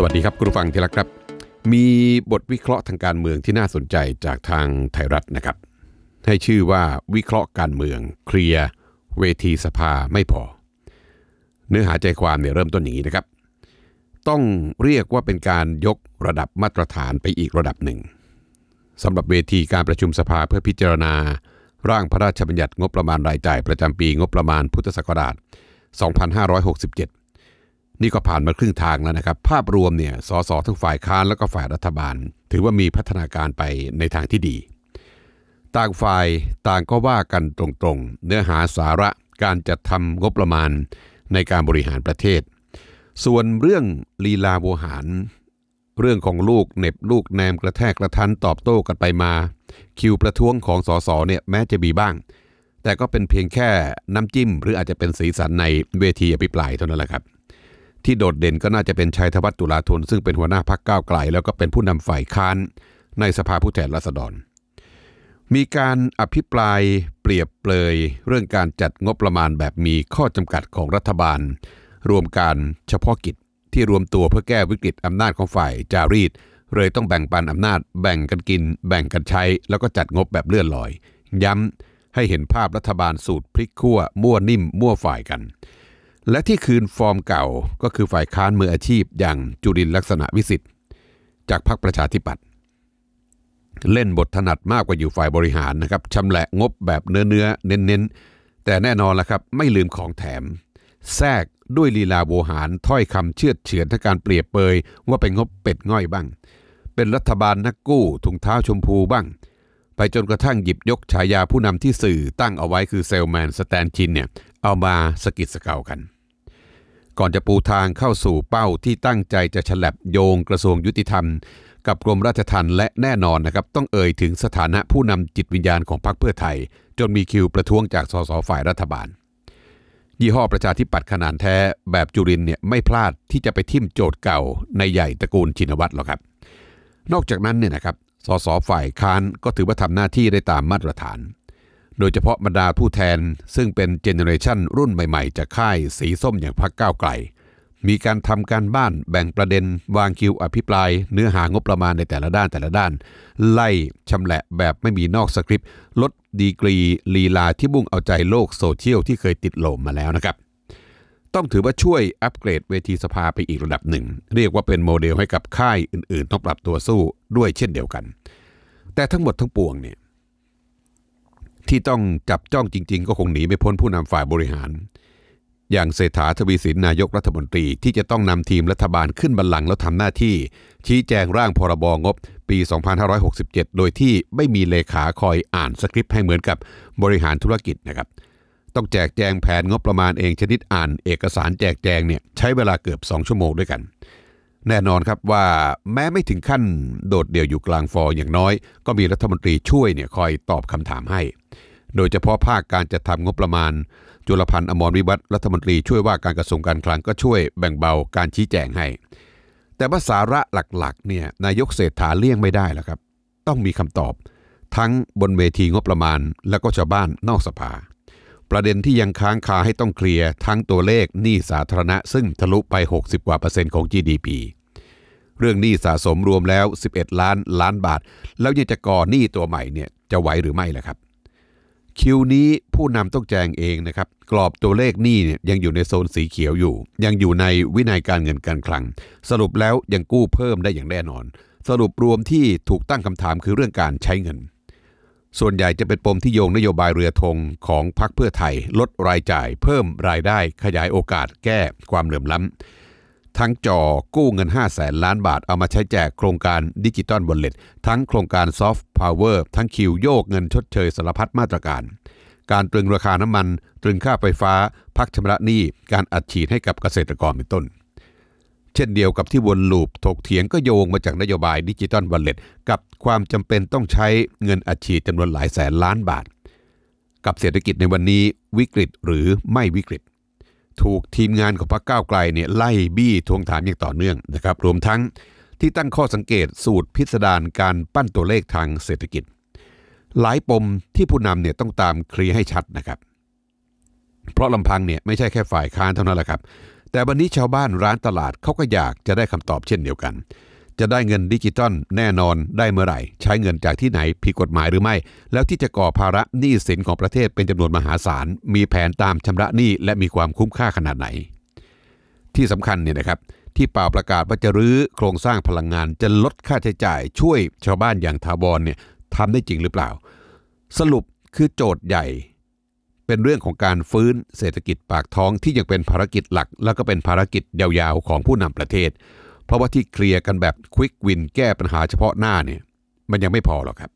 สวัสดีครับ คุณผู้ฟังที่รักครับ มีบทวิเคราะห์ทางการเมืองที่น่าสนใจจากทางไทยรัฐนะครับ ให้ชื่อว่าวิเคราะห์การเมือง เคลียร์เวทีสภาไม่พอ เนื้อหาใจความเนี่ยเริ่มต้นอย่างนี้นะครับ ต้องเรียกว่าเป็นการยกระดับมาตรฐานไปอีกระดับหนึ่งสำหรับเวทีการประชุมสภาเพื่อพิจารณา ร่างพระราชบัญญัติงบประมาณรายจ่ายประจำปีงบประมาณ พุทธศักราช 2567นี่ก็ผ่านมาครึ่งทางแล้วนะครับ ภาพรวมเนี่ยสสทั้งฝ่ายค้านแล้วก็ฝ่ายรัฐบาล ถือว่ามีพัฒนาการไปในทางที่ดี ต่างฝ่าย ต่างก็ว่ากันตรงๆ เนื้อหาสาระการจัดทำงบประมาณในการบริหารประเทศ ส่วนเรื่องลีลาโวหาร เรื่องของลูกเน็บลูกแนมกระแทกกระทันตอบโต้กันไปมา คิวประท้วงของสสเนี่ยแม้จะมีบ้าง แต่ก็เป็นเพียงแค่น้ำจิ้ม หรืออาจจะเป็นสีสันในเวทีอภิปรายเท่านั้นแหละครับที่โดดเด่นก็น่าจะเป็นชัยธวัฒน์ตุลาธนซึ่งเป็นหัวหน้าพักก้าวไกล แล้วก็เป็นผู้นำฝ่ายค้านในสภาผู้แทนราษฎร มีการอภิปรายเปรียบเปรยเรื่องการจัดงบประมาณแบบมีข้อจำกัดของรัฐบาล รวมการเฉพาะกิจ ที่รวมตัวเพื่อแก้วิกฤตอำนาจของฝ่ายจารีตเลยต้องแบ่งปันอำนาจ แบ่งกันกิน แบ่งกันใช้แล้วก็จัดงบแบบเลื่อนลอย ย้ำให้เห็นภาพรัฐบาลสูตรพลิกขั้วมั่วนิ่มมั่วฝ่ายกันและที่คืนฟอร์มเก่าก็คือฝ่ายค้านมืออาชีพอย่างจุรินลักษณะวิสิทธิ์จากพรรคประชาธิปัตย์เล่นบทถนัดมากกว่าอยู่ฝ่ายบริหารนะครับชำแหละงบแบบเนื้อเนื้อเน้นเน้น แต่แน่นอนละครับไม่ลืมของแถม แทรกด้วยลีลาโวหารถ้อยคำเชื่อเฉือนทา้งการเปรียบเปยว่าเป็นงบเป็ดง่อยบ้าง เป็นรัฐบาลนักกู้ถุงเท้าชมพูบ้าง ไปจนกระทั่งหยิบยกฉายาผู้นำที่สื่อตั้งเอาไว้คือเซลแมนสแตนชินเนี่ยเอามาสกิดสเกากันก่อนจะปูทางเข้าสู่เป้าที่ตั้งใจจะฉลับโยงกระทรวงยุติธรรม กับกรมราชทัณฑ์และแน่นอนนะครับต้องเอ่ยถึงสถานะผู้นำจิตวิญญาณของพรรคเพื่อไทย จนมีคิวประท้วงจากสสฝ่ายรัฐบาล ยี่ห้อประชาธิปัตย์ขนาดแท้แบบจุรินเนี่ยไม่พลาดที่จะไปทิ่มโจทย์เก่าในใหญ่ตระกูลชินวัตรหรอกครับ นอกจากนั้นเนี่ยนะครับสสฝ่ายค้านก็ถือว่าทำหน้าที่ได้ตามมาตรฐานโดยเฉพาะบรรดาผู้แทนซึ่งเป็นเจเนอเรชันรุ่นใหม่ๆจากค่ายสีส้มอย่างพรรคก้าวไกล มีการทำการบ้านแบ่งประเด็นวางคิวอภิปราย เนื้อหางบประมาณในแต่ละด้านแต่ละด้านไล่ชำแหละแบบไม่มีนอกสคริปต์ลดดีกรี ลีลาที่บุ่งเอาใจโลกโซเชียลที่เคยติดโลมมาแล้วนะครับ ต้องถือว่าช่วยอัปเกรดเวทีสภาไปอีกระดับหนึ่ง เรียกว่าเป็นโมเดลให้กับค่ายอื่นๆ ต้องปรับตัวสู้ด้วยเช่นเดียวกัน แต่ทั้งหมดทั้งปวงเนี่ยที่ต้องจับจ้องจริงๆ ก็คงหนี ไม่พ้นผู้นำฝ่ายบริหาร อย่างเศรษฐาทวีสินนายกรัฐมนตรีที่จะต้องนำทีมรัฐบาลขึ้นบัลลังก์แล้วทำหน้าที่ ชี้แจงร่างพรบงบ ปี 2567 โดยที่ไม่มีเลขาคอยอ่านสคริปต์ให้เหมือนกับบริหารธุรกิจนะครับต้องแจกแจงแผนงบประมาณเองชนิดอ่านเอกสารแจกแจงเนี่ยใช้เวลาเกือบ2ชั่วโมงด้วยกันแน่นอนครับว่าแม้ไม่ถึงขั้นโดดเดี่ยวอยู่กลางฟอ อย่างน้อย ก็มีรัฐมนตรีช่วยเนี่ยคอยตอบคำถามให้ โดยเฉพาะภาคการจัดทำงบประมาณ จุลพันธ์อมรวิวัฒรัฐมนตรีช่วยว่าการกระทรวงการคลังก็ช่วยแบ่งเบาการชี้แจงให้ แต่ภาษาระหลักๆเนี่ยนายกเศรษฐาเลี่ยงไม่ได้แล้วครับ ต้องมีคำตอบทั้งบนเวทีงบประมาณและก็ชาวบ้านนอกสภาประเด็นที่ยังค้างคาให้ต้องเคลียร์ทั้งตัวเลขหนี้สาธารณะ ซึ่งทะลุไป 60 กว่าเปอร์เซ็นต์ของ GDP เรื่องหนี้สะสมรวมแล้ว 11 ล้านล้านบาท แล้วยังจะก่อหนี้ตัวใหม่เนี่ยจะไหวหรือไม่ล่ะครับ คิวนี้ผู้นำต้องแจงเองนะครับกรอบตัวเลขหนี้เนี่ยยังอยู่ในโซนสีเขียวอยู่ ยังอยู่ในวินัยการเงินการคลัง สรุปแล้วยังกู้เพิ่มได้อย่างแน่นอน สรุปรวมที่ถูกตั้งคำถามคือเรื่องการใช้เงินส่วนใหญ่จะเป็นปมที่โยงนโยบายเรือธงของพรรคเพื่อไทย ลดรายจ่าย เพิ่มรายได้ขยายโอกาสแก้ความเหลื่อมล้ำทั้งจ่อกู้เงิน 5 0 0แสนล้านบาทเอามาใช้แจกโครงการดิจิตอลบนลเล็ตทั้งโครงการซอฟต์พาวเวอร์ทั้งคิวโยกเงินชดเชยสารพัดมาตรการ การตรึงราคาน้ำมัน ตรึงค่าไฟฟ้า พักชำระหนี้การอัดฉีดให้กับเกษตรกรเป็นต้นช่นเดียวกับที่วนลูปถกเถียงก็โยงมาจากนโยบายดิจิตอลวัลเลตกับความจำเป็นต้องใช้เงินอัดฉีดจำนวนหลายแสนล้านบาท กับเศรษฐกิจในวันนี้วิกฤตหรือไม่วิกฤต ถูกทีมงานของพรรคก้าวไกลเนี่ยไล่บี้ทวงถามอย่างต่อเนื่องนะครับรวมทั้งที่ตั้งข้อสังเกตสูตรพิสดารการปั้นตัวเลขทางเศรษฐกิจ หลายปมที่ผู้นำเนี่ยต้องตามเคลียร์ให้ชัดนะครับ เพราะลำพังเนี่ยไม่ใช่แค่ฝ่ายค้านเท่านั้นแหละครับแต่วันนี้ชาวบ้านร้านตลาดเขาก็อยากจะได้คำตอบเช่นเดียวกัน จะได้เงินดิจิตอลแน่นอนได้เมื่อไหร่ ใช้เงินจากที่ไหนผิดกฎหมายหรือไม่ แล้วที่จะก่อภาระหนี้สินของประเทศเป็นจำนวนมหาศาล มีแผนตามชำระหนี้และมีความคุ้มค่าขนาดไหน ที่สำคัญเนี่ยนะครับ ที่เปล่าประกาศว่าจะรื้อโครงสร้างพลังงานจะลดค่าใช้จ่าย ช่วยชาวบ้านอย่างทาวรเนี่ยทำได้จริงหรือเปล่า สรุปคือโจทย์ใหญ่เป็นเรื่องของการฟื้นเศรษฐกิจปากท้องที่ยังเป็นภารกิจหลักและก็เป็นภารกิจยาวๆของผู้นำประเทศ เพราะว่าที่เคลียร์กันแบบควิกวินแก้ปัญหาเฉพาะหน้าเนี่ย มันยังไม่พอหรอกครับ